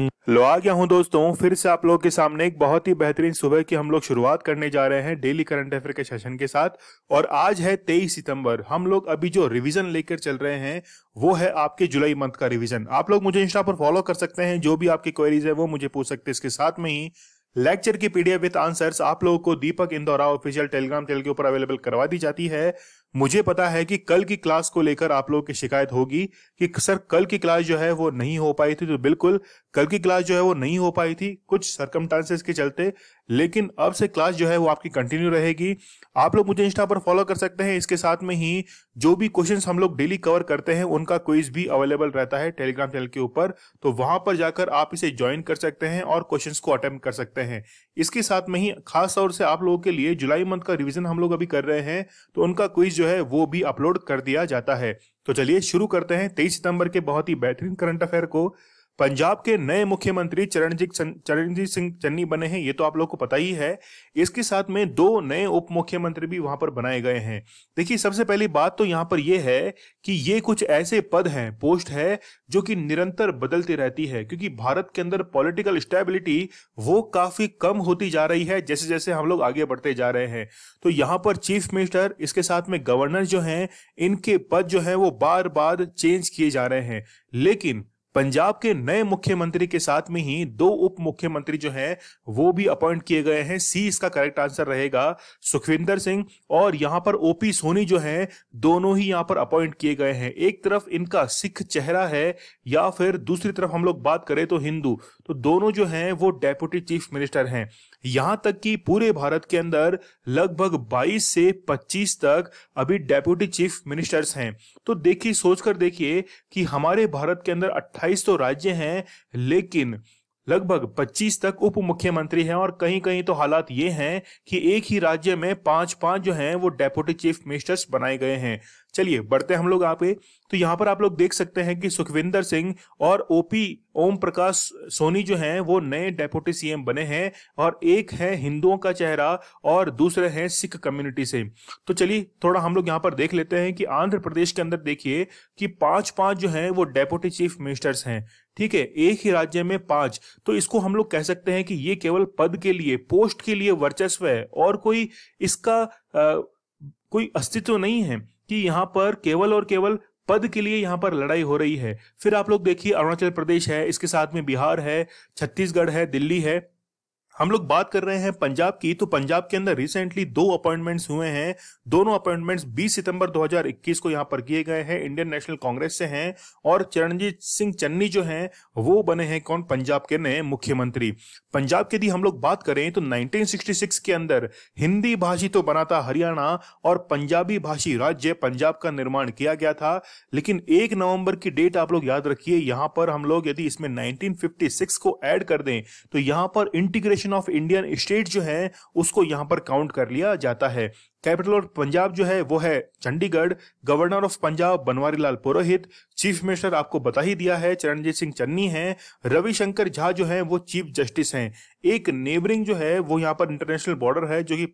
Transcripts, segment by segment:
लो आ गया हूँ दोस्तों फिर से आप लोगों के सामने एक बहुत ही बेहतरीन सुबह की हम लोग शुरुआत करने जा रहे हैं डेली करंट अफेयर के सेशन के साथ और आज है 23 सितंबर हम लोग अभी जो रिवीजन लेकर चल रहे हैं वो है आपके जुलाई मंथ का रिवीजन आप लोग मुझे इंस्टा पर फॉलो कर सकते हैं जो भी आपकी क्वेरीज है वो मुझे पूछ सकते हैं इसके साथ में ही लेक्चर की पीडीएफ विद आंसर्स आप लोगों को Deepak Indora official Telegram channel के ऊपर अवेलेबल करवा दी जाती है मुझे पता है कि कल की क्लास को लेकर आप लोगों की शिकायत होगी कि सर कल की क्लास जो है वो नहीं हो पाई थी तो बिल्कुल कल की क्लास जो है वो नहीं हो पाई थी कुछ सर्कमटांसेस के चलते लेकिन अब से क्लास जो है वो आपकी कंटिन्यू रहेगी आप लोग मुझे इंस्टा पर फॉलो कर सकते हैं इसके साथ में ही जो भी क्वेश्चन हम लोग डेली कवर करते हैं उनका क्विज भी अवेलेबल रहता है टेलीग्राम चैनल के ऊपर तो वहां पर जाकर आप इसे ज्वाइन कर सकते हैं और क्वेश्चन को अटेम्प्ट कर सकते हैं इसके साथ में ही खास तौर से आप लोगों के लिए जुलाई मंथ का रिविजन हम लोग अभी कर रहे हैं तो उनका क्विज जो है वो भी अपलोड कर दिया जाता है तो चलिए शुरू करते हैं तेईस सितंबर के बहुत ही बेहतरीन करंट अफेयर को पंजाब के नए मुख्यमंत्री चरणजीत चरणजीत सिंह चन्नी बने हैं ये तो आप लोग को पता ही है इसके साथ में दो नए उप मुख्यमंत्री भी वहां पर बनाए गए हैं देखिए सबसे पहली बात तो यहाँ पर यह है कि ये कुछ ऐसे पद हैं पोस्ट है जो कि निरंतर बदलती रहती है क्योंकि भारत के अंदर पॉलिटिकल स्टेबिलिटी वो काफी कम होती जा रही है जैसे जैसे हम लोग आगे बढ़ते जा रहे हैं तो यहाँ पर चीफ मिनिस्टर इसके साथ में गवर्नर जो हैं इनके पद जो हैं वो बार बार चेंज किए जा रहे हैं लेकिन पंजाब के नए मुख्यमंत्री के साथ में ही दो उप मुख्यमंत्री जो हैं वो भी अपॉइंट किए गए हैं सी इसका करेक्ट आंसर रहेगा सुखविंदर सिंह और यहां पर ओपी सोनी जो हैं दोनों ही यहां पर अपॉइंट किए गए हैं एक तरफ इनका सिख चेहरा है या फिर दूसरी तरफ हम लोग बात करें तो हिंदू तो दोनों जो हैं वो डेप्यूटी चीफ मिनिस्टर हैं यहां तक कि पूरे भारत के अंदर लगभग 22 से 25 तक अभी डेप्यूटी चीफ मिनिस्टर्स हैं तो देखिए सोचकर देखिए कि हमारे भारत के अंदर 28 अट्ठाईस तो राज्य हैं लेकिन लगभग 25 तक उप मुख्यमंत्री हैं और कहीं कहीं तो हालात ये हैं कि एक ही राज्य में पांच पांच जो हैं वो डेप्यूटी चीफ मिनिस्टर्स बनाए गए हैं चलिए बढ़ते हम लोग आप तो यहाँ पर आप लोग देख सकते हैं कि सुखविंदर सिंह और ओपी ओम प्रकाश सोनी जो हैं वो नए डेप्यूटी सीएम बने हैं और एक है हिंदुओं का चेहरा और दूसरे हैं सिख कम्युनिटी से तो चलिए थोड़ा हम लोग यहाँ पर देख लेते हैं कि आंध्र प्रदेश के अंदर देखिए कि पांच पांच जो हैं वो डेप्यूटी चीफ मिनिस्टर्स हैं ठीक है एक ही राज्य में पांच तो इसको हम लोग कह सकते हैं कि ये केवल पद के लिए पोस्ट के लिए वर्चस्व है और कोई इसका आ, कोई अस्तित्व नहीं है कि यहाँ पर केवल और केवल पद के लिए यहाँ पर लड़ाई हो रही है फिर आप लोग देखिए अरुणाचल प्रदेश है इसके साथ में बिहार है छत्तीसगढ़ है दिल्ली है हम लोग बात कर रहे हैं पंजाब की तो पंजाब के अंदर रिसेंटली दो अपॉइंटमेंट्स हुए हैं दोनों अपॉइंटमेंट्स 20 सितंबर 2021 को यहां पर किए गए हैं इंडियन नेशनल कांग्रेस से हैं और चरणजीत सिंह चन्नी जो हैं वो बने हैं कौन पंजाब के नए मुख्यमंत्री पंजाब की यदि हम लोग बात करें तो 1966 के अंदर हिंदी भाषी तो बना था हरियाणा और पंजाबी भाषी राज्य पंजाब का निर्माण किया गया था लेकिन एक नवंबर की डेट आप लोग याद रखिए यहां पर हम लोग यदि इसमें नाइनटीन को एड कर दें तो यहां पर integration federation of Indian state जो है उसको यहाँ पर काउंट कर लिया जाता है कैपिटल ऑफ पंजाब जो है वो है Chandigarh governor of Punjab Banwari Lal Purohit chief minister आपको बता ही दिया है चरणजीत सिंह चन्नी है रविशंकर झा जो है वो चीफ जस्टिस हैं एक नेबरिंग जो है वो यहाँ पर इंटरनेशनल बॉर्डर है जो कि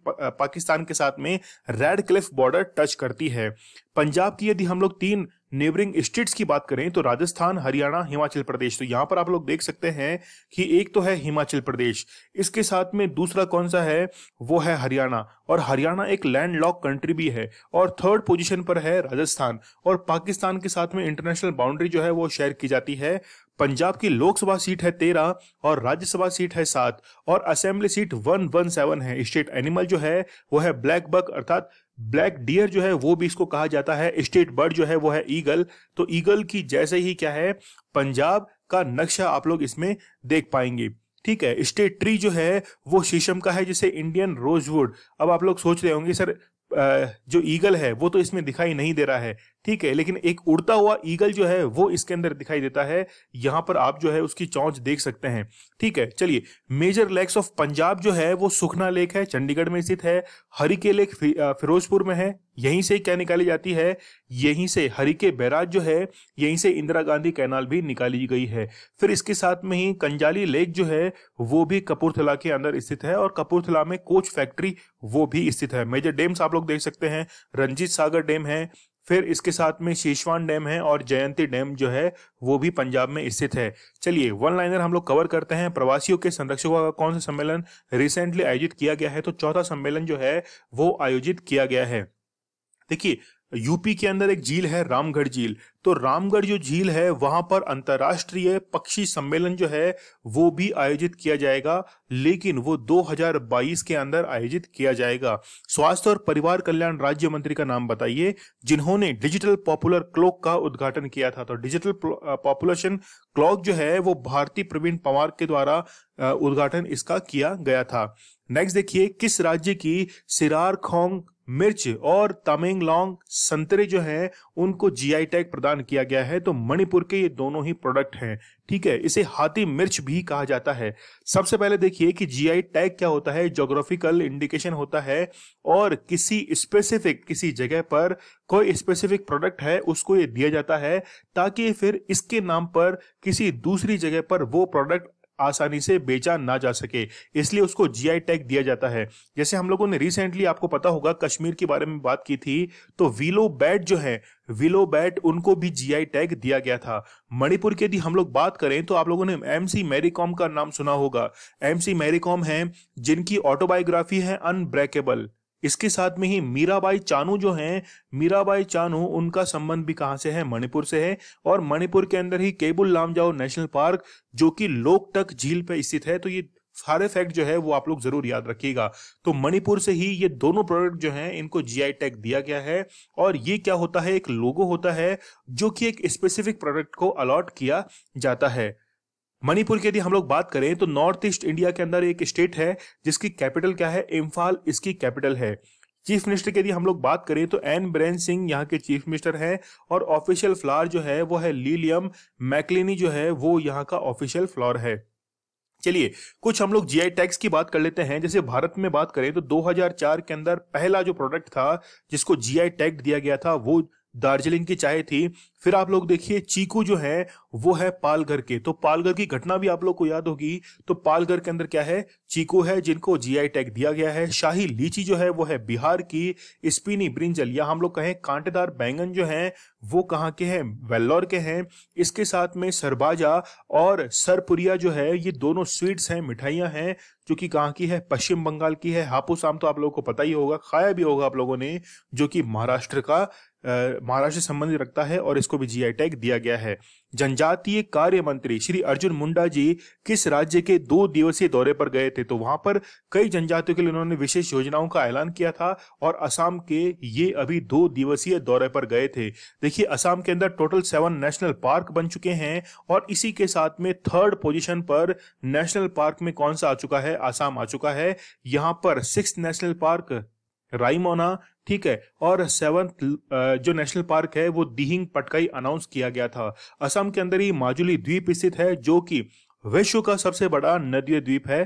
पाकिस्तान के साथ में रेड क्लिफ बॉर्डर टच करती है पंजाब की यदि हम लोग तीन नेबरिंग स्टेट्स की बात करें तो राजस्थान हरियाणा हिमाचल प्रदेश तो यहाँ पर आप लोग देख सकते हैं कि एक तो है हिमाचल प्रदेश इसके साथ में दूसरा कौन सा है वो है हरियाणा और हरियाणा एक लैंड लॉक कंट्री भी है और थर्ड पोजीशन पर है राजस्थान और पाकिस्तान के साथ में इंटरनेशनल बाउंड्री जो है वो शेयर की जाती है पंजाब की लोकसभा सीट है तेरह और राज्यसभा सीट है सात और assembly seat one one seven है स्टेट एनिमल जो है वो है ब्लैक बक अर्थात ब्लैक डियर जो है वो भी इसको कहा जाता है स्टेट बर्ड जो है वो है ईगल तो ईगल की जैसे ही क्या है पंजाब का नक्शा आप लोग इसमें देख पाएंगे ठीक है स्टेट ट्री जो है वो शीशम का है जिसे इंडियन रोजवुड अब आप लोग सोच रहे होंगे सर जो ईगल है वो तो इसमें दिखाई नहीं दे रहा है ठीक है लेकिन एक उड़ता हुआ ईगल जो है वो इसके अंदर दिखाई देता है यहां पर आप जो है उसकी चौंच देख सकते हैं ठीक है चलिए मेजर लेक्स ऑफ पंजाब जो है वो सुखना लेक है चंडीगढ़ में स्थित है हरिके लेक फिरोजपुर में है यहीं से क्या निकाली जाती है यहीं से हरिके बैराज जो है यहीं से इंदिरा गांधी कैनाल भी निकाली गई है फिर इसके साथ में ही कंजाली लेक जो है वो भी कपूरथला के अंदर स्थित है और कपूरथला में कोच फैक्ट्री वो भी स्थित है मेजर डेम्स आप लोग लोग देख सकते हैं रंजीत सागर डैम है फिर इसके साथ में शीशवान डैम है और जयंती डैम जो है वो भी पंजाब में स्थित है चलिए वन लाइनर हम लोग कवर करते हैं प्रवासियों के संरक्षकों का कौन सा सम्मेलन रिसेंटली आयोजित किया गया है तो चौथा सम्मेलन जो है वो आयोजित किया गया है देखिए यूपी के अंदर एक झील है रामगढ़ झील तो रामगढ़ जो झील है वहां पर अंतर्राष्ट्रीय पक्षी सम्मेलन जो है वो भी आयोजित किया जाएगा लेकिन वो 2022 के अंदर आयोजित किया जाएगा स्वास्थ्य और परिवार कल्याण राज्य मंत्री का नाम बताइए जिन्होंने डिजिटल पॉपुलर क्लॉक का उद्घाटन किया था तो डिजिटल पॉपुलेशन क्लॉक जो है वो भारतीय प्रवीण पवार के द्वारा उद्घाटन इसका किया गया था नेक्स्ट देखिए किस राज्य की सिरार खोंग मिर्च और तमेंगलोंग संतरे जो है उनको जीआई टैग प्रदान किया गया है तो मणिपुर के ये दोनों ही प्रोडक्ट हैं ठीक है इसे हाथी मिर्च भी कहा जाता है सबसे पहले देखिए कि जीआई टैग क्या होता है जोग्राफिकल इंडिकेशन होता है और किसी स्पेसिफिक किसी जगह पर कोई स्पेसिफिक प्रोडक्ट है उसको ये दिया जाता है ताकि फिर इसके नाम पर किसी दूसरी जगह पर वो प्रोडक्ट आसानी से बेचा ना जा सके इसलिए उसको जीआई टैग दिया जाता है जैसे हम लोगों ने रिसेंटली आपको पता होगा कश्मीर के बारे में बात की थी तो विलो बैट जो है विलो बैट उनको भी जीआई टैग दिया गया था मणिपुर की यदि हम लोग बात करें तो आप लोगों ने एमसी मैरीकॉम का नाम सुना होगा एमसी मैरीकॉम है जिनकी ऑटोबायोग्राफी है अनब्रेकेबल इसके साथ में ही मीराबाई चानू जो हैं मीराबाई चानू उनका संबंध भी कहाँ से है मणिपुर से है और मणिपुर के अंदर ही केबुल लामजाओ नेशनल पार्क जो कि लोकटक झील पे स्थित है तो ये सारे फैक्ट जो है वो आप लोग जरूर याद रखिएगा तो मणिपुर से ही ये दोनों प्रोडक्ट जो हैं इनको जीआई टैग दिया गया है और ये क्या होता है एक लोगो होता है जो कि एक स्पेसिफिक प्रोडक्ट को अलॉट किया जाता है मणिपुर की यदि हम लोग बात करें तो नॉर्थ ईस्ट इंडिया के अंदर एक स्टेट है जिसकी कैपिटल क्या है इम्फाल इसकी कैपिटल है चीफ मिनिस्टर की यदि हम लोग बात करें तो एन ब्रेन सिंह यहाँ के चीफ मिनिस्टर हैं और ऑफिशियल फ्लावर जो है वो है लीलियम मैकलिनी जो है वो यहाँ का ऑफिशियल फ्लावर है चलिए कुछ हम लोग जीआई टैक्स की बात कर लेते हैं जैसे भारत में बात करें तो 2004 के अंदर पहला जो प्रोडक्ट था जिसको जीआई टैग दिया गया था वो दार्जिलिंग की चाय थी फिर आप लोग देखिए चीकू जो है वो है पालघर के तो पालघर की घटना भी आप लोग को याद होगी तो पालघर के अंदर क्या है चीकू है जिनको जीआई टैग दिया गया है शाही लीची जो है वो है बिहार की स्पिनी ब्रिंजल या हम लोग कहें कांटेदार बैंगन जो है वो कहाँ के हैं वेल्लोर के हैं इसके साथ में सरबाजा और सरपुरिया जो है ये दोनों स्वीट्स हैं मिठाइयाँ हैं जो कि कहाँ की है पश्चिम बंगाल की है हापुस आम तो आप लोगों को पता ही होगा खाया भी होगा आप लोगों ने जो कि महाराष्ट्र का महाराष्ट्र से संबंध रखता है और इसको भी जीआई टैग दिया गया है जनजातीय कार्य मंत्री श्री अर्जुन मुंडा जी किस राज्य के दो दिवसीय दौरे पर गए थे तो वहां पर कई जनजातियों के लिए उन्होंने विशेष योजनाओं का ऐलान किया था और असम के ये अभी दो दिवसीय दौरे पर गए थे देखिए असम के अंदर टोटल सेवन नेशनल पार्क बन चुके हैं और इसी के साथ में थर्ड पोजिशन पर नेशनल पार्क में कौन सा आ चुका है आसाम आ चुका है यहाँ पर सिक्स नेशनल पार्क राइमोना ठीक है और सेवंथ जो नेशनल पार्क है वो दिहिंग पटकाई अनाउंस किया गया था असम के अंदर ही माजुली द्वीप स्थित है जो कि विश्व का सबसे बड़ा नदी द्वीप है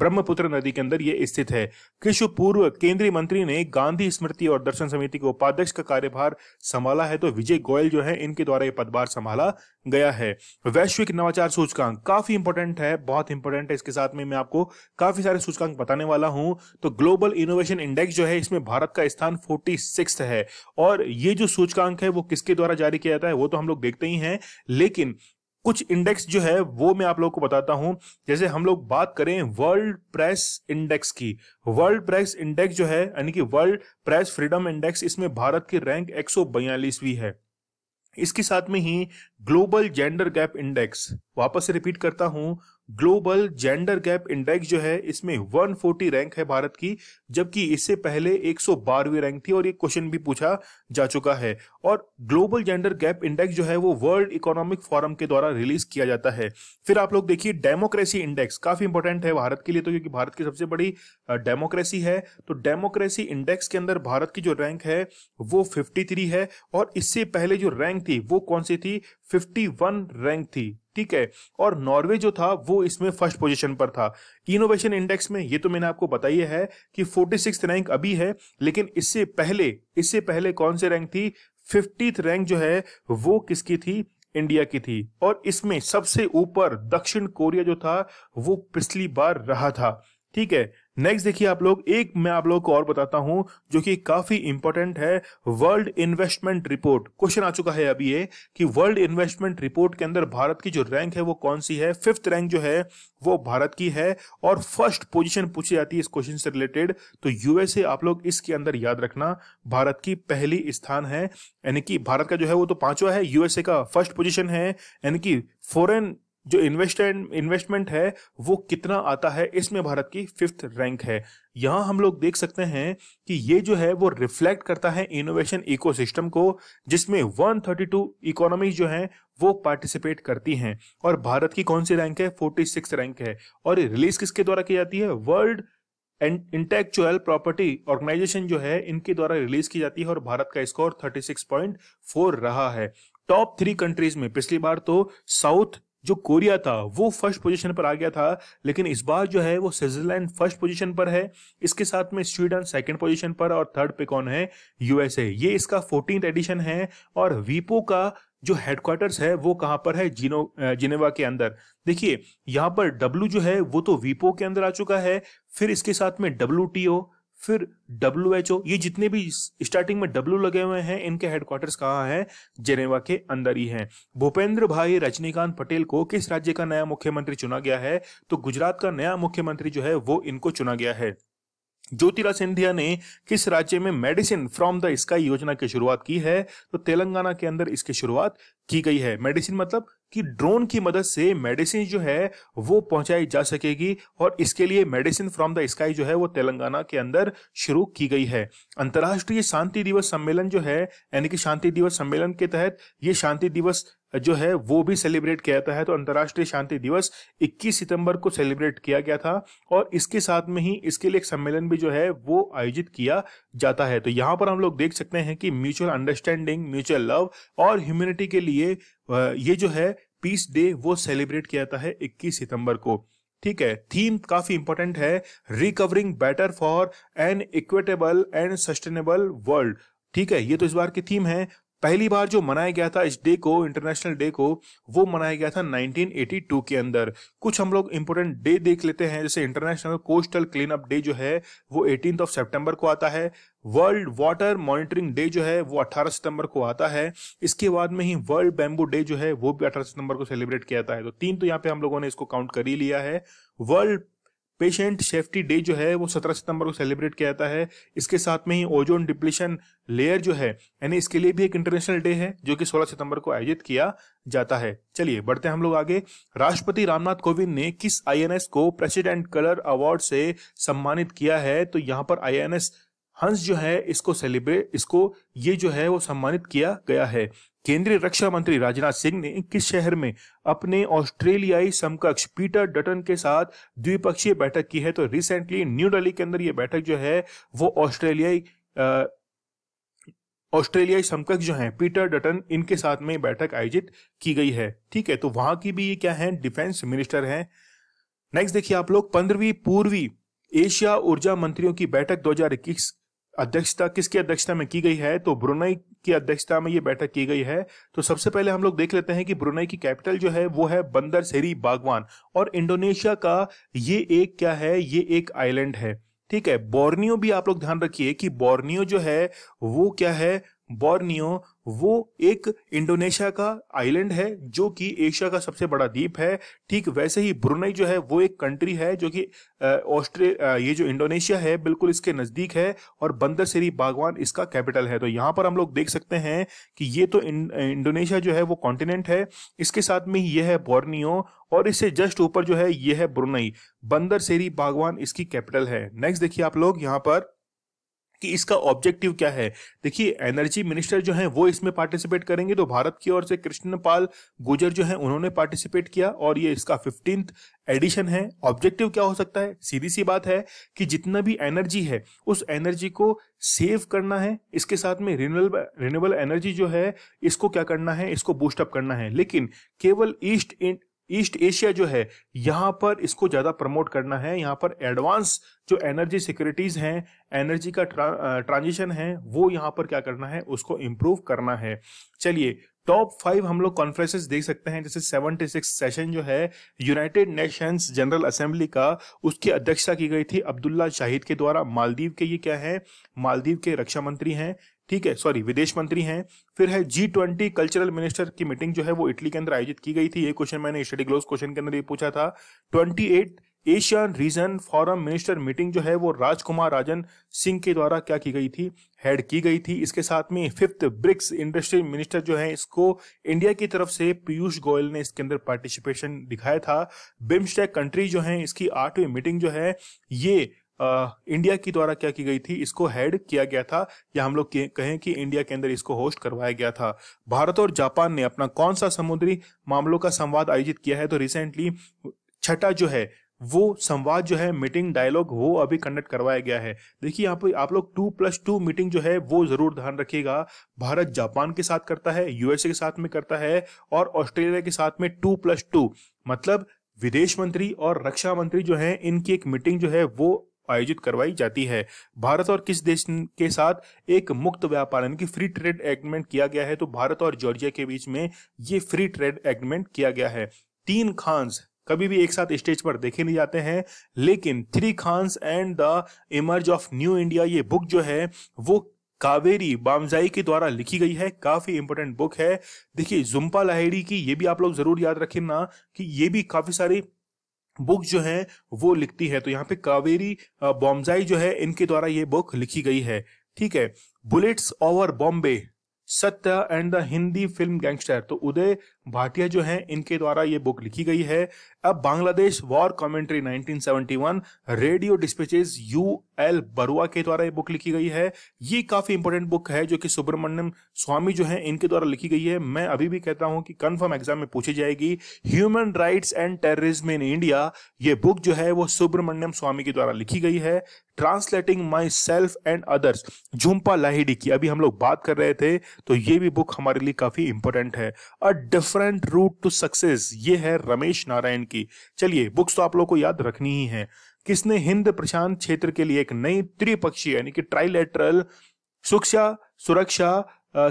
ब्रह्मपुत्र नदी के अंदर ये स्थित है किशु पूर्व केंद्रीय मंत्री ने गांधी स्मृति और दर्शन समिति के उपाध्यक्ष का कार्यभार संभाला है तो विजय गोयल जो है इनके द्वारा ये पदभार संभाला गया है वैश्विक नवाचार सूचकांक काफी इंपॉर्टेंट है बहुत इंपॉर्टेंट है इसके साथ में मैं आपको काफी सारे सूचकांक बताने वाला हूं तो ग्लोबल इनोवेशन इंडेक्स जो है इसमें भारत का स्थान फोर्टी है और ये जो सूचकांक है वो किसके द्वारा जारी किया जाता है वो तो हम लोग देखते ही हैं लेकिन कुछ इंडेक्स जो है वो मैं आप लोग को बताता हूं जैसे हम लोग बात करें वर्ल्ड प्रेस इंडेक्स की वर्ल्ड प्रेस इंडेक्स जो है यानी कि वर्ल्ड प्रेस फ्रीडम इंडेक्स इसमें भारत की रैंक एक भी है इसके साथ में ही ग्लोबल जेंडर गैप इंडेक्स वापस से रिपीट करता हूं ग्लोबल जेंडर गैप इंडेक्स जो है इसमें 140 रैंक है भारत की जबकि इससे पहले 112वीं रैंक थी और ये क्वेश्चन भी पूछा जा चुका है और ग्लोबल जेंडर गैप इंडेक्स जो है वो वर्ल्ड इकोनॉमिक फोरम के द्वारा रिलीज किया जाता है फिर आप लोग देखिए डेमोक्रेसी इंडेक्स काफी इंपॉर्टेंट है भारत के लिए तो क्योंकि भारत की सबसे बड़ी डेमोक्रेसी है तो डेमोक्रेसी इंडेक्स के अंदर भारत की जो रैंक है वो फिफ्टी है और इससे पहले जो रैंक थी वो कौन सी थी फिफ्टी रैंक थी ठीक है और नॉर्वे जो था वो इसमें फर्स्ट पोजीशन पर था इनोवेशन इंडेक्स में ये तो मैंने आपको बताया है कि फोर्टी सिक्स रैंक अभी है लेकिन इससे पहले इससे पहले कौन से रैंक थी फिफ्टी रैंक जो है वो किसकी थी इंडिया की थी और इसमें सबसे ऊपर दक्षिण कोरिया जो था वो पिछली बार रहा था ठीक है नेक्स्ट देखिए आप लोग एक मैं आप लोग को और बताता हूं जो कि काफी इंपॉर्टेंट है वर्ल्ड इन्वेस्टमेंट रिपोर्ट क्वेश्चन आ चुका है अभी ये कि वर्ल्ड इन्वेस्टमेंट रिपोर्ट के अंदर भारत की जो रैंक है वो कौन सी है फिफ्थ रैंक जो है वो भारत की है और फर्स्ट पोजीशन पूछी जाती है इस क्वेश्चन से रिलेटेड तो यूएसए आप लोग इसके अंदर याद रखना भारत की पहली स्थान है यानी कि भारत का जो है वो तो पांचवा है यूएसए का फर्स्ट पोजिशन है यानी कि फॉरन जो इन्वेस्टमेंट इन्वेस्टमेंट है वो कितना आता है इसमें भारत की फिफ्थ रैंक है यहां हम लोग देख सकते हैं कि ये जो है वो रिफ्लेक्ट करता है इनोवेशन इकोसिस्टम को जिसमें 132 इकोनॉमी जो है वो पार्टिसिपेट करती हैं और भारत की कौन सी रैंक है 46 रैंक है और रिलीज किसके द्वारा की जाती है वर्ल्ड इंटेक्चुअल प्रॉपर्टी ऑर्गेनाइजेशन जो है इनके द्वारा रिलीज की जाती है और भारत का स्कोर 36.4 रहा है टॉप थ्री कंट्रीज में पिछली बार तो साउथ जो कोरिया था वो फर्स्ट पोजीशन पर आ गया था लेकिन इस बार जो है वो स्विट्जरलैंड फर्स्ट पोजीशन पर है इसके साथ में स्वीडन सेकंड पोजीशन पर और थर्ड पे कौन है यूएसए ये इसका फोर्टीन एडिशन है और वीपो का जो हेडक्वार्टर्स है वो कहाँ पर है जिनो जिनेवा के अंदर देखिए यहाँ पर डब्ल्यू जो है वो तो वीपो के अंदर आ चुका है फिर इसके साथ में डब्ल्यू फिर डब्ल्यू एच ओ ये जितने भी स्टार्टिंग में डब्ल्यू लगे हुए हैं इनके हेडक्वार्टर्स कहाँ है जेनेवा के अंदर ही हैं भूपेंद्र भाई रजनीकांत पटेल को किस राज्य का नया मुख्यमंत्री चुना गया है तो गुजरात का नया मुख्यमंत्री जो है वो इनको चुना गया है ज्योतिरा सिंधिया ने किस राज्य में मेडिसिन फ्रॉम द स्काई योजना की शुरुआत की है तो तेलंगाना के अंदर इसकी शुरुआत की गई है मेडिसिन मतलब कि ड्रोन की मदद से मेडिसिन जो है वो पहुंचाई जा सकेगी और इसके लिए मेडिसिन फ्रॉम द स्काई जो है वो तेलंगाना के अंदर शुरू की गई है अंतर्राष्ट्रीय शांति दिवस सम्मेलन जो है यानी कि शांति दिवस सम्मेलन के तहत ये शांति दिवस जो है वो भी सेलिब्रेट किया जाता है तो अंतर्राष्ट्रीय शांति दिवस 21 सितंबर को सेलिब्रेट किया गया था और इसके साथ में ही इसके लिए एक सम्मेलन भी जो है वो आयोजित किया जाता है तो यहाँ पर हम लोग देख सकते हैं कि म्यूचुअल अंडरस्टैंडिंग म्यूचुअल लव और ह्यूमिनिटी के लिए ये जो है पीस डे वो सेलिब्रेट किया जाता है इक्कीस सितंबर को ठीक है थीम काफी इंपॉर्टेंट है recovering better for an equitable and sustainable world ठीक है ये तो इस बार की थीम है पहली बार जो मनाया गया था इस डे को इंटरनेशनल डे को वो मनाया गया था 1982 के अंदर कुछ हम लोग इंपॉर्टेंट डे देख लेते हैं जैसे international coastal clean up day जो है वो एटीन ऑफ सेप्टेम्बर को आता है वर्ल्ड वाटर मॉनिटरिंग डे जो है वो 18 सितंबर को आता है इसके बाद में ही वर्ल्ड बैम्बू डे जो है वो भी 18 सितंबर को सेलिब्रेट किया जाता है तो तीन तो यहाँ पे हम लोगों ने इसको काउंट कर ही लिया है वर्ल्ड पेशेंट सेफ्टी डे जो है वो 17 सितंबर को सेलिब्रेट किया जाता है इसके साथ में ही ओजोन डिप्लीशन लेयर जो है यानी इसके लिए भी एक इंटरनेशनल डे है जो कि 16 सितंबर को आयोजित किया जाता है चलिए बढ़ते हैं हम लोग आगे राष्ट्रपति रामनाथ कोविंद ने किस आईएनएस को प्रेसिडेंट कलर अवार्ड से सम्मानित किया है तो यहाँ पर आईएनएस हंस जो है इसको सेलिब्रेट इसको ये जो है वो सम्मानित किया गया है केंद्रीय रक्षा मंत्री राजनाथ सिंह ने किस शहर में अपने ऑस्ट्रेलियाई समकक्ष पीटर डटन के साथ द्विपक्षीय बैठक की है तो रिसेंटली न्यू दिल्ली के अंदर ये बैठक जो है वो ऑस्ट्रेलियाई ऑस्ट्रेलियाई समकक्ष जो है पीटर डटन इनके साथ में बैठक आयोजित की गई है ठीक है तो वहां की भी ये क्या है डिफेंस मिनिस्टर है नेक्स्ट देखिए आप लोग पंद्रहवीं पूर्वी एशिया ऊर्जा मंत्रियों की बैठक 2021 अध्यक्षता किसकी अध्यक्षता में की गई है तो ब्रुनई की अध्यक्षता में ये बैठक की गई है तो सबसे पहले हम लोग देख लेते हैं कि ब्रुनई की कैपिटल जो है वो है बंदर सेरी बागवान और इंडोनेशिया का ये एक क्या है ये एक आइलैंड है ठीक है बोर्नियो भी आप लोग ध्यान रखिए कि बोर्नियो जो है वो क्या है बोर्नियो वो एक इंडोनेशिया का आइलैंड है जो कि एशिया का सबसे बड़ा द्वीप है ठीक वैसे ही ब्रुनई जो है वो एक कंट्री है जो कि ऑस्ट्रे ये जो इंडोनेशिया है बिल्कुल इसके नजदीक है और बंदर सेरी बागवान इसका कैपिटल है तो यहाँ पर हम लोग देख सकते हैं कि ये तो इंडोनेशिया जो है वो कॉन्टिनेंट है इसके साथ में ही यह है बोर्नियो और इससे जस्ट ऊपर जो है यह है ब्रुनई बंदर सेरी बागवान इसकी कैपिटल है नेक्स्ट देखिए आप लोग यहाँ पर कि इसका ऑब्जेक्टिव क्या है देखिए एनर्जी मिनिस्टर जो है वो इसमें पार्टिसिपेट करेंगे तो भारत की ओर से कृष्णपाल गुजर जो है उन्होंने पार्टिसिपेट किया और ये इसका फिफ्टींथ एडिशन है ऑब्जेक्टिव क्या हो सकता है सीधी सी बात है कि जितना भी एनर्जी है उस एनर्जी को सेव करना है इसके साथ में रिन्यूएबल रिन्यूबल एनर्जी जो है इसको क्या करना है इसको बूस्टअप करना है लेकिन केवल ईस्ट इंड ईस्ट एशिया जो है यहाँ पर इसको ज़्यादा प्रमोट करना है यहाँ पर एडवांस जो एनर्जी सिक्योरिटीज़ हैं एनर्जी का ट्रांजिशन है वो यहाँ पर क्या करना है उसको इम्प्रूव करना है चलिए टॉप फाइव हम लोग कॉन्फ्रेंसेस देख सकते हैं जैसे सेवनटी सिक्स सेशन जो है यूनाइटेड नेशंस जनरल असेंबली का उसकी अध्यक्षता की गई थी अब्दुल्ला शाहिद के द्वारा मालदीव के ये क्या है मालदीव के रक्षा मंत्री हैं ठीक है सॉरी विदेश मंत्री हैं फिर है जी ट्वेंटी कल्चरल मिनिस्टर की मीटिंग जो है वो इटली के अंदर आयोजित की गई थी ये क्वेश्चन मैंने स्टडी ग्लोज क्वेश्चन के अंदर ये पूछा था twenty eight Asian region forum minister meeting जो है वो राजकुमार राजन सिंह के द्वारा क्या की गई थी हेड की गई थी इसके साथ में फिफ्थ ब्रिक्स इंडस्ट्री मिनिस्टर जो है इसको इंडिया की तरफ से पीयूष गोयल ने इसके अंदर पार्टिसिपेशन दिखाया था बिम्स्टेक कंट्री जो है इसकी आठवीं मीटिंग जो है ये इंडिया की द्वारा क्या की गई थी इसको हेड किया गया था या हम लोग कहें कि इंडिया के अंदर इसको होस्ट करवाया गया था भारत और जापान ने अपना कौन सा समुद्री मामलों का संवाद आयोजित किया है तो रिसेंटली छठा जो है वो संवाद जो है मीटिंग डायलॉग वो अभी कंडक्ट करवाया गया है देखिए यहाँ पे आप लोग टू प्लस टू मीटिंग जो है वो जरूर ध्यान रखिएगा भारत जापान के साथ करता है यूएसए के साथ में करता है और ऑस्ट्रेलिया के साथ में टू प्लस टू मतलब विदेश मंत्री और रक्षा मंत्री जो है इनकी एक मीटिंग जो है वो आयोजित करवाई जाती है भारत और किस देश के साथ एक मुक्त व्यापार यानी कि फ्री ट्रेड एग्रीमेंट किया गया है तो भारत और जॉर्जिया के बीच में ये फ्री ट्रेड एग्रीमेंट किया गया है तीन खांस कभी भी एक साथ स्टेज पर देखे नहीं जाते हैं लेकिन three Khans and the emerge of new India ये बुक जो है वो कावेरी बामजाई के द्वारा लिखी गई है काफी इंपॉर्टेंट बुक है देखिए जुम्पा लाहेड़ी की ये भी आप लोग जरूर याद रखें ना कि ये भी काफी सारी बुक जो है वो लिखती है तो यहाँ पे कावेरी बॉम्बाई जो है इनके द्वारा ये बुक लिखी गई है ठीक है bullets over Bombay Satya and the Hindi film gangster तो उदय भाटिया जो है इनके द्वारा ये बुक लिखी गई है अब Bangladesh war commentary 1971 radio dispatches U L Barua के द्वारा ये बुक लिखी गई है ये काफी इंपॉर्टेंट बुक है जो कि सुब्रमण्यम स्वामी जो है इनके द्वारा लिखी गई है मैं अभी भी कहता हूं कि कंफर्म एग्जाम में पूछी जाएगी human rights and terrorism in India ये बुक जो है वो सुब्रमण्यम स्वामी के द्वारा लिखी गई है translating myself and others Jhumpa Lahiri की अभी हम लोग बात कर रहे थे तो ये भी बुक हमारे लिए काफी इंपॉर्टेंट है a different route to success ये है रमेश नारायण की चलिए बुक्स तो आप लोग को याद रखनी ही है किसने हिंद प्रशांत क्षेत्र के लिए एक नई त्रिपक्षीय यानी कि ट्राइलेटरल सुरक्षा सुरक्षा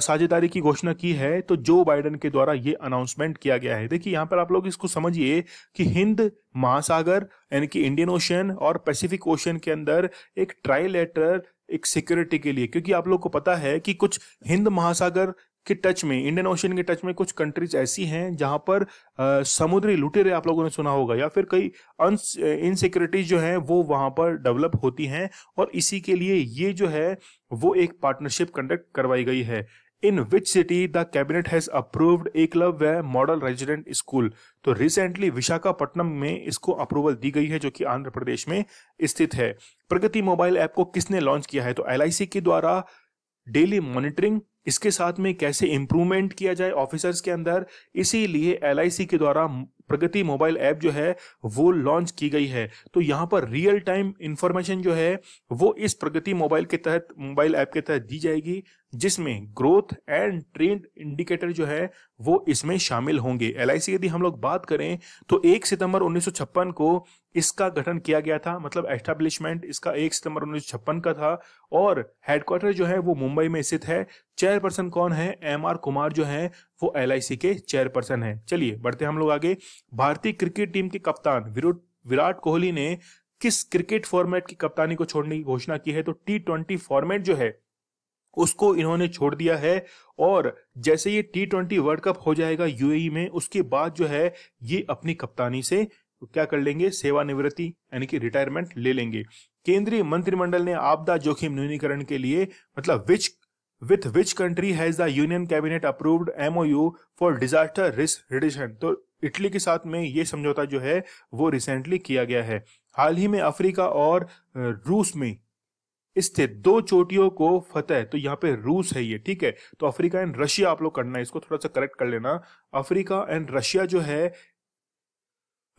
साझेदारी की घोषणा की है तो जो बाइडन के द्वारा ये अनाउंसमेंट किया गया है देखिए यहाँ पर आप लोग इसको समझिए कि हिंद महासागर यानी कि इंडियन ओशन और पैसिफिक ओशन के अंदर एक ट्राइलेटर एक सिक्योरिटी के लिए क्योंकि आप लोग को पता है कि कुछ हिंद महासागर के टच में इंडियन ओशन के टच में कुछ कंट्रीज ऐसी हैं जहां पर आ, समुद्री लुटेरे आप लोगों ने सुना होगा या फिर कई इनसिक्योरिटीज जो हैं वो वहां पर डेवलप होती हैं और इसी के लिए ये जो है वो एक पार्टनरशिप कंडक्ट करवाई गई है in which city the cabinet has approved Eklavya model resident school तो रिसेंटली विशाखापट्टनम में इसको अप्रूवल दी गई है जो कि आंध्र प्रदेश में स्थित है प्रगति मोबाइल ऐप को किसने लॉन्च किया है तो एल के द्वारा डेली मॉनिटरिंग इसके साथ में कैसे इंप्रूवमेंट किया जाए ऑफिसर्स के अंदर इसीलिए एल के द्वारा प्रगति मोबाइल ऐप जो है वो लॉन्च की गई है तो यहाँ पर रियल टाइम इंफॉर्मेशन जो है वो इस प्रगति मोबाइल के तहत मोबाइल ऐप के तहत दी जाएगी जिसमें ग्रोथ एंड ट्रेंड इंडिकेटर जो है वो इसमें शामिल होंगे एल यदि हम लोग बात करें तो 1 सितंबर उन्नीस को इसका गठन किया गया था मतलब एस्टेब्लिशमेंट इसका 1 सितंबर उन्नीस का था और हेडक्वार्टर जो है वो मुंबई में स्थित है चेयरपर्सन कौन है एम आर कुमार जो है वो एल के चेयरपर्सन है चलिए बढ़ते हम लोग आगे भारतीय क्रिकेट टीम के कप्तान विराट कोहली ने किस क्रिकेट फॉर्मेट की कप्तानी को छोड़ने की घोषणा की है तो टी ट्वेंटी फॉर्मेट जो है उसको इन्होंने छोड़ दिया है और जैसे ये टी ट्वेंटी वर्ल्ड कप हो जाएगा यूएई e में उसके बाद जो है ये अपनी कप्तानी से क्या कर लेंगे सेवानिवृत्ति यानी कि रिटायरमेंट ले लेंगे केंद्रीय मंत्रिमंडल ने आपदा जोखिम न्यूनीकरण के लिए मतलब which with which country has the union cabinet approved MOU for disaster risk reduction तो इटली के साथ में ये समझौता जो है वो रिसेंटली किया गया है हाल ही में अफ्रीका और रूस में स्थित दो चोटियों को फतेह तो यहाँ पे रूस है ये ठीक है तो अफ्रीका एंड रशिया आप लोग करना है इसको थोड़ा सा करेक्ट कर लेना अफ्रीका एंड रशिया जो है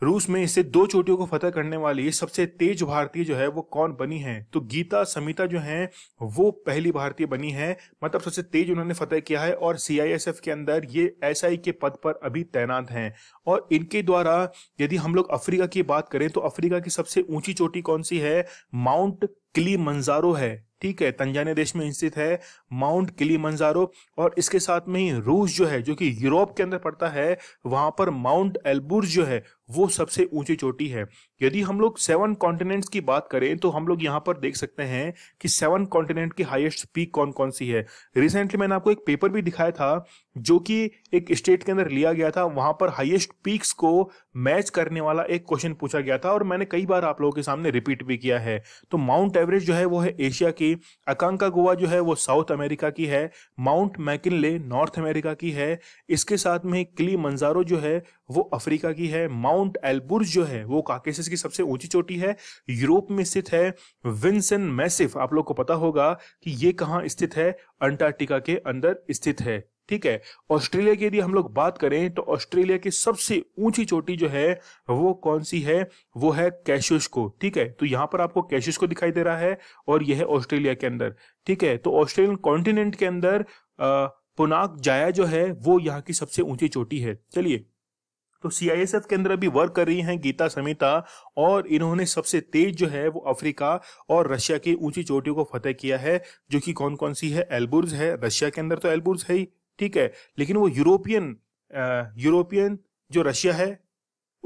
रूस में इससे दो चोटियों को फतह करने वाली सबसे तेज भारतीय जो है वो कौन बनी है तो गीता समिता जो है वो पहली भारतीय बनी है मतलब सबसे तेज उन्होंने फतह किया है और सीआईएसएफ के अंदर ये एसआई के पद पर अभी तैनात हैं और इनके द्वारा यदि हम लोग अफ्रीका की बात करें तो अफ्रीका की सबसे ऊंची चोटी कौन सी है माउंट क्ली मंजारो है ठीक है तंजानिया देश में स्थित है माउंट किली मंजारो और इसके साथ में ही रूस जो है जो कि यूरोप के अंदर पड़ता है वहां पर माउंट एल्बुर्ज जो है वो सबसे ऊंची चोटी है यदि हम लोग सेवन कॉन्टिनेंट्स की बात करें तो हम लोग यहाँ पर देख सकते हैं कि सेवन कॉन्टिनेंट की हाईएस्ट पीक कौन कौन सी है रिसेंटली मैंने आपको एक पेपर भी दिखाया था जो कि एक स्टेट के अंदर लिया गया था वहां पर हाईएस्ट पीक्स को मैच करने वाला एक क्वेश्चन पूछा गया था और मैंने कई बार आप लोगों के सामने रिपीट भी किया है तो माउंट एवरेस्ट जो है वो है एशिया की अकांका गोवा जो है वो साउथ अमेरिका की है माउंट मैकिनले नॉर्थ अमेरिका की है इसके साथ में क्ली मंजारो जो है वो अफ्रीका की है माउंट एल्बुर्ज जो है वो काकेसिस की सबसे ऊंची चोटी है यूरोप में स्थित है विंसन मैसिफ आप लोग को पता होगा कि ये कहाँ स्थित है अंटार्कटिका के अंदर स्थित है ठीक है ऑस्ट्रेलिया की यदि हम लोग बात करें तो ऑस्ट्रेलिया की सबसे ऊंची चोटी जो है वो कौन सी है वो है कैशुश को ठीक है तो यहां पर आपको कैशुश को दिखाई दे रहा है और यह है ऑस्ट्रेलिया के अंदर ठीक है तो ऑस्ट्रेलियन कॉन्टिनेंट के अंदर पुनाक जाया जो है वो यहाँ की सबसे ऊंची चोटी है चलिए तो सीआईएसएफ के अंदर अभी वर्क कर रही हैं गीता समिता और इन्होंने सबसे तेज जो है वो अफ्रीका और रशिया की ऊंची चोटियों को फतेह किया है जो कि कौन कौन सी है एल्बुर्ज है रशिया के अंदर तो एल्बुर्ज है ही ठीक है लेकिन वो यूरोपियन यूरोपियन जो रशिया है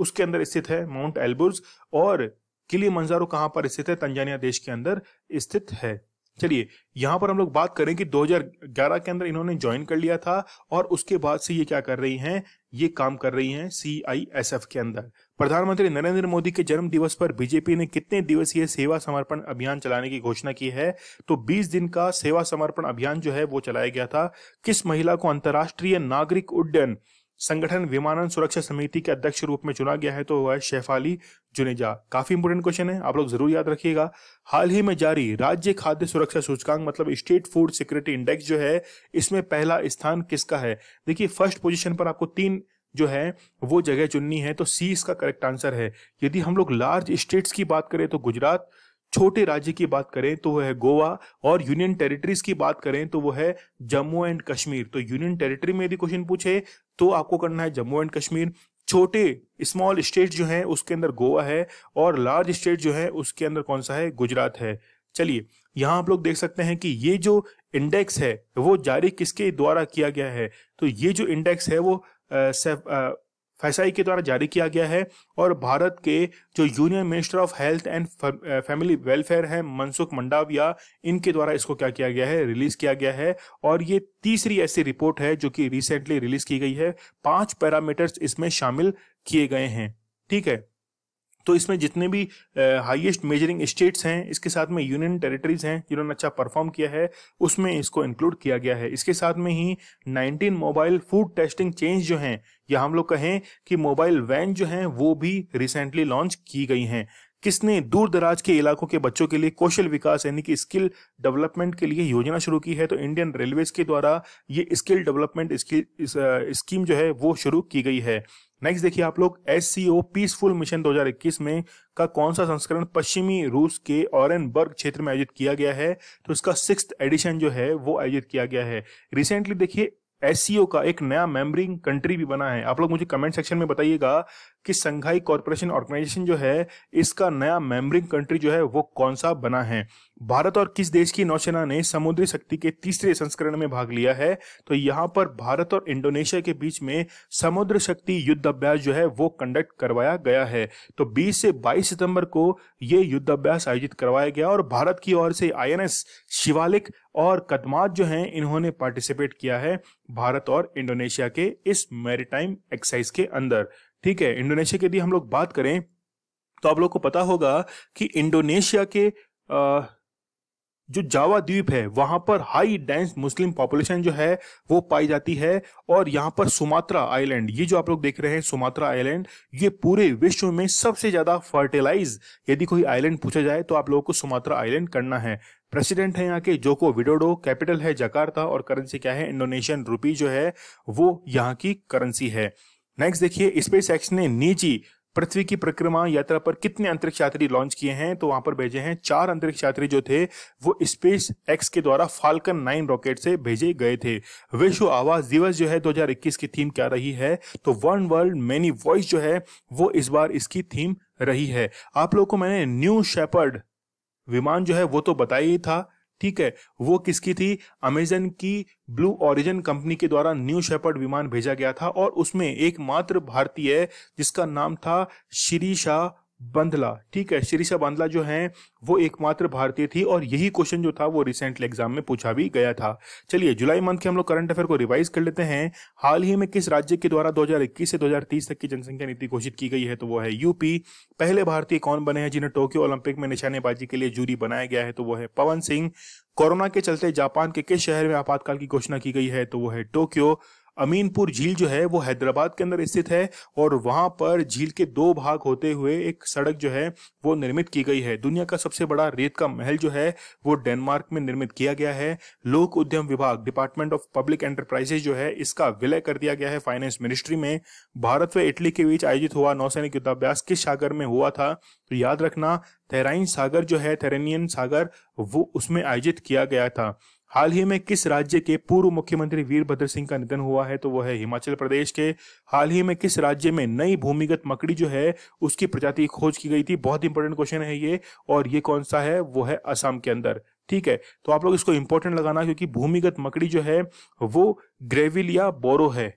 उसके अंदर स्थित है माउंट एल्बुर्ज और किली मंजारो कहाँ पर स्थित है तंजानिया देश के अंदर स्थित है चलिए यहाँ पर हम लोग बात करें कि 2011 के अंदर इन्होंने ज्वाइन कर लिया था और उसके बाद से ये क्या कर रही हैं ये काम कर रही हैं सीआईएसएफ के अंदर प्रधानमंत्री नरेंद्र मोदी के जन्म दिवस पर बीजेपी ने कितने दिवसीय सेवा समर्पण अभियान चलाने की घोषणा की है तो 20 दिन का सेवा समर्पण अभियान जो है वो चलाया गया था किस महिला को अंतर्राष्ट्रीय नागरिक उड्डयन संगठन विमानन सुरक्षा समिति के अध्यक्ष रूप में चुना गया है तो वह शेफाली जुनेजा काफी इंपोर्टेंट क्वेश्चन है आप लोग जरूर याद रखिएगा हाल ही में जारी राज्य खाद्य सुरक्षा सूचकांक मतलब स्टेट फूड सिक्योरिटी इंडेक्स जो है इसमें पहला स्थान किसका है देखिए फर्स्ट पोजिशन पर आपको तीन जो है वो जगह चुननी है तो सी इसका करेक्ट आंसर है यदि हम लोग लार्ज स्टेट्स की बात करें तो गुजरात छोटे राज्य की बात करें तो वह है गोवा और यूनियन टेरिटरीज की बात करें तो वह है जम्मू एंड कश्मीर तो यूनियन टेरिटरी में यदि क्वेश्चन पूछे तो आपको करना है जम्मू एंड कश्मीर छोटे स्मॉल स्टेट जो है उसके अंदर गोवा है और लार्ज स्टेट जो है उसके अंदर कौन सा है गुजरात है चलिए यहाँ आप लोग देख सकते हैं कि ये जो इंडेक्स है वो जारी किसके द्वारा किया गया है तो ये जो इंडेक्स है वो आ, सेफ, आ, फैसाई के द्वारा जारी किया गया है और भारत के जो union minister of health and family welfare हैं मनसुख मंडाविया इनके द्वारा इसको क्या किया गया है रिलीज किया गया है और ये तीसरी ऐसी रिपोर्ट है जो कि रिसेंटली रिलीज की गई है पांच पैरामीटर्स इसमें शामिल किए गए हैं ठीक है तो इसमें जितने भी हाईएस्ट मेजरिंग स्टेट्स हैं इसके साथ में यूनियन टेरिटरीज हैं जिन्होंने अच्छा परफॉर्म किया है उसमें इसको इंक्लूड किया गया है इसके साथ में ही 19 मोबाइल फूड टेस्टिंग चेंज जो हैं या हम लोग कहें कि मोबाइल वैन जो हैं वो भी रिसेंटली लॉन्च की गई हैं किसने दूर दराज के इलाकों के बच्चों के लिए कौशल विकास यानी कि स्किल डेवलपमेंट के लिए योजना शुरू की है तो इंडियन रेलवेज के द्वारा ये स्किल डेवलपमेंट स्कीम जो है वो शुरू की गई है नेक्स्ट देखिए आप लोग S C O peaceful mission 2021 में का कौन सा संस्करण पश्चिमी रूस के ऑरनबर्ग क्षेत्र में आयोजित किया गया है तो इसका सिक्स एडिशन जो है वो आयोजित किया गया है रिसेंटली देखिए एस e का एक नया मेंबरिंग कंट्री भी बना है आप लोग मुझे कमेंट सेक्शन में बताइएगा कि संघाई कॉरपोरेशन ऑर्गेनाइजेशन जो है इसका नया मेंबरिंग कंट्री जो है वो कौन सा बना है भारत और किस देश की नौसेना ने समुद्री शक्ति के तीसरे संस्करण में भाग लिया है तो यहाँ पर भारत और इंडोनेशिया के बीच में समुद्र शक्ति युद्ध अभ्यास जो है वो कंडक्ट करवाया गया है तो 20 से 22 सितंबर को ये युद्ध अभ्यास आयोजित करवाया गया और भारत की ओर से आईएनएस शिवालिक और कदमात जो हैं इन्होंने पार्टिसिपेट किया है भारत और इंडोनेशिया के इस मैरिटाइम एक्साइज के अंदर ठीक है इंडोनेशिया के यदि हम लोग बात करें तो आप लोग को पता होगा कि इंडोनेशिया के जो जावा द्वीप है वहां पर हाई डेंस मुस्लिम पॉपुलेशन जो है वो पाई जाती है और यहाँ पर सुमात्रा आइलैंड ये जो आप लोग देख रहे हैं सुमात्रा आइलैंड ये पूरे विश्व में सबसे ज्यादा फर्टिलाइज यदि कोई आइलैंड पूछा जाए तो आप लोगों को सुमात्रा आइलैंड करना है प्रेसिडेंट है यहाँ के जोको विडोडो कैपिटल है जकार्ता और करेंसी क्या है इंडोनेशियन रूपी जो है वो यहाँ की करेंसी है नेक्स्ट देखिए स्पेस एक्स ने निजी पृथ्वी की परिक्रमा यात्रा पर कितने अंतरिक्ष यात्री लॉन्च किए हैं तो वहां पर भेजे हैं चार अंतरिक्ष यात्री जो थे वो स्पेस एक्स के द्वारा फाल्कन नाइन रॉकेट से भेजे गए थे विश्व आवाज दिवस जो है 2021 की थीम क्या रही है तो वन वर्ल्ड मेनी वॉइस जो है वो इस बार इसकी थीम रही है आप लोगों को मैंने न्यू शेपर्ड विमान जो है वो तो बताया ही था ठीक है वो किसकी थी अमेजन की ब्लू ओरिजिन कंपनी के द्वारा न्यू शेपर्ड विमान भेजा गया था और उसमें एकमात्र भारतीय जिसका नाम था शाह बंदला ठीक है शिरीषा बंदला जो है वो एकमात्र भारतीय थी और यही क्वेश्चन जो था वो रिसेंटली एग्जाम में पूछा भी गया था चलिए जुलाई मंथ के हम लोग करंट अफेयर को रिवाइज कर लेते हैं हाल ही में किस राज्य के द्वारा 2021 से 2030 तक की जनसंख्या नीति घोषित की गई है तो वो है यूपी पहले भारतीय कौन बने हैं जिन्हें टोक्यो ओलंपिक में निशानेबाजी के लिए जूरी बनाया गया है तो वो है पवन सिंह कोरोना के चलते जापान के किस शहर में आपातकाल की घोषणा की गई है तो वो है टोक्यो अमीनपुर झील जो है वो हैदराबाद के अंदर स्थित है और वहां पर झील के दो भाग होते हुए एक सड़क जो है वो निर्मित की गई है दुनिया का सबसे बड़ा रेत का महल जो है वो डेनमार्क में निर्मित किया गया है लोक उद्यम विभाग डिपार्टमेंट ऑफ पब्लिक एंटरप्राइजेज जो है इसका विलय कर दिया गया है फाइनेंस मिनिस्ट्री में भारत व इटली के बीच आयोजित हुआ नौसैनिक युद्धाभ्यास किस सागर में हुआ था तो याद रखना थेराइन सागर जो है थेरेनियन सागर वो उसमें आयोजित किया गया था हाल ही में किस राज्य के पूर्व मुख्यमंत्री वीरभद्र सिंह का निधन हुआ है तो वह है हिमाचल प्रदेश के हाल ही में किस राज्य में नई भूमिगत मकड़ी जो है उसकी प्रजाति खोज की गई थी बहुत इंपॉर्टेंट क्वेश्चन है ये और ये कौन सा है वो है असम के अंदर ठीक है तो आप लोग इसको इंपॉर्टेंट लगाना क्योंकि भूमिगत मकड़ी जो है वो ग्रेविलिया बोरो है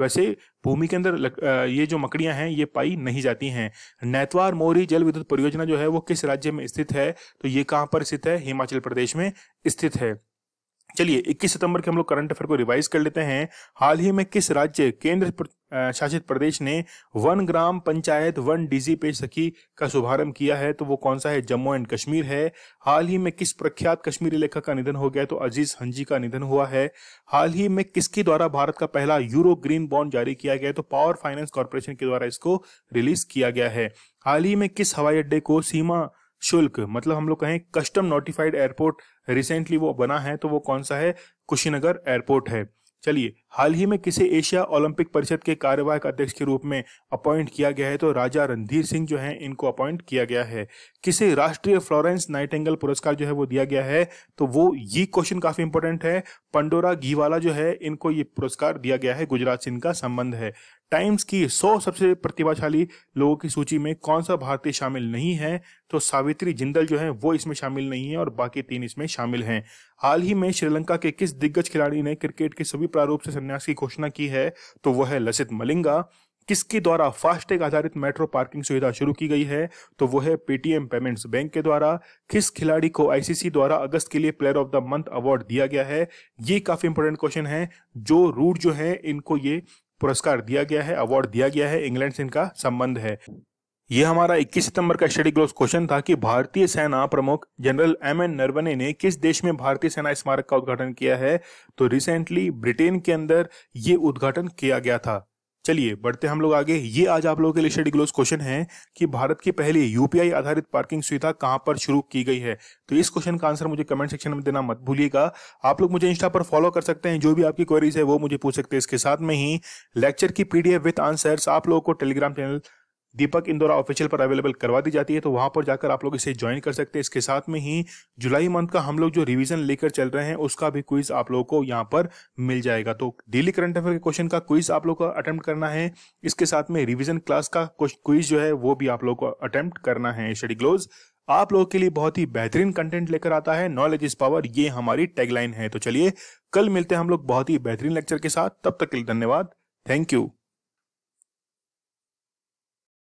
वैसे भूमि के अंदर ये जो मकड़ियां हैं ये पाई नहीं जाती हैं नैतवार मोरी जल विद्युत परियोजना जो है वो किस राज्य में स्थित है तो ये कहाँ पर स्थित है हिमाचल प्रदेश में स्थित है चलिए 21 सितंबर के हम लोग करंट अफेयर को रिवाइज कर लेते हैं हाल ही में किस राज्य केंद्र शासित प्रदेश ने one gram panchayat one digi pay Sakhi का शुभारंभ किया है तो वो कौन सा है जम्मू एंड कश्मीर है हाल ही में किस प्रख्यात कश्मीरी लेखक का निधन हो गया तो अजीज हंजी का निधन हुआ है हाल ही में किसके द्वारा भारत का पहला यूरो ग्रीन बॉन्ड जारी किया गया तो पावर फाइनेंस कॉरपोरेशन के द्वारा इसको रिलीज किया गया है हाल ही में किस हवाई अड्डे को सीमा शुल्क मतलब हम लोग कहें कस्टम नोटिफाइड एयरपोर्ट रिसेंटली वो बना है तो वो कौन सा है कुशीनगर एयरपोर्ट है चलिए हाल ही में किसे एशिया ओलंपिक परिषद के कार्यवाहक अध्यक्ष के रूप में अपॉइंट किया गया है तो राजा रणधीर सिंह जो है इनको अपॉइंट किया गया है किसे राष्ट्रीय फ्लोरेंस नाइटेंगल पुरस्कार जो है वो दिया गया है तो वो ये क्वेश्चन काफी इंपॉर्टेंट है पंडोरा घीवाला जो है इनको ये पुरस्कार दिया गया है गुजरात से इनका संबंध है टाइम्स की 100 सबसे प्रतिभाशाली लोगों की सूची में कौन सा भारतीय शामिल नहीं है तो सावित्री जिंदल जो है वो इसमें शामिल नहीं है और बाकी तीन इसमें शामिल हैं हाल ही में श्रीलंका के किस दिग्गज खिलाड़ी ने क्रिकेट के सभी प्रारूप से संन्यास की घोषणा की है तो वह है लसित मलिंगा किसके द्वारा फास्टैग आधारित मेट्रो पार्किंग सुविधा शुरू की गई है तो वो है पेटीएम पेमेंट्स बैंक के द्वारा किस खिलाड़ी को आईसीसी द्वारा अगस्त के लिए player of the month award दिया गया है ये काफी इंपॉर्टेंट क्वेश्चन है जो रूट जो है इनको ये पुरस्कार दिया गया है अवार्ड दिया गया है इंग्लैंड से इनका संबंध है यह हमारा 21 सितंबर का स्टडी ग्लोस क्वेश्चन था कि भारतीय सेना प्रमुख जनरल एम एन नरवने ने किस देश में भारतीय सेना स्मारक का उद्घाटन किया है तो रिसेंटली ब्रिटेन के अंदर ये उद्घाटन किया गया था चलिए बढ़ते हम लोग आगे ये आज आप लोगों के लिए स्टडी ग्लोज क्वेश्चन है कि भारत की पहली यूपीआई आधारित पार्किंग सुविधा कहां पर शुरू की गई है तो इस क्वेश्चन का आंसर मुझे कमेंट सेक्शन में देना मत भूलिएगा आप लोग मुझे इंस्टा पर फॉलो कर सकते हैं जो भी आपकी क्वेरीज है वो मुझे पूछ सकते हैं इसके साथ में ही लेक्चर की पीडीएफ विथ आंसर आप लोगों को Telegram channel Deepak Indora official पर अवेलेबल करवा दी जाती है तो वहां पर जाकर आप लोग इसे ज्वाइन कर सकते हैं इसके साथ में ही जुलाई मंथ का हम लोग जो रिवीजन लेकर चल रहे हैं उसका भी क्विज आप लोगों को यहाँ पर मिल जाएगा तो डेली करंट अफेयर के क्वेश्चन का क्विज आप लोग को अटेम्प्ट करना है इसके साथ में रिविजन क्लास का क्विज जो है वो भी आप लोग को अटेम्प्ट करना है स्टडी ग्लोज आप लोगों के लिए बहुत ही बेहतरीन कंटेंट लेकर आता है नॉलेज इज पावर ये हमारी टैगलाइन है तो चलिए कल मिलते हैं हम लोग बहुत ही बेहतरीन लेक्चर के साथ तब तक के लिए धन्यवाद थैंक यू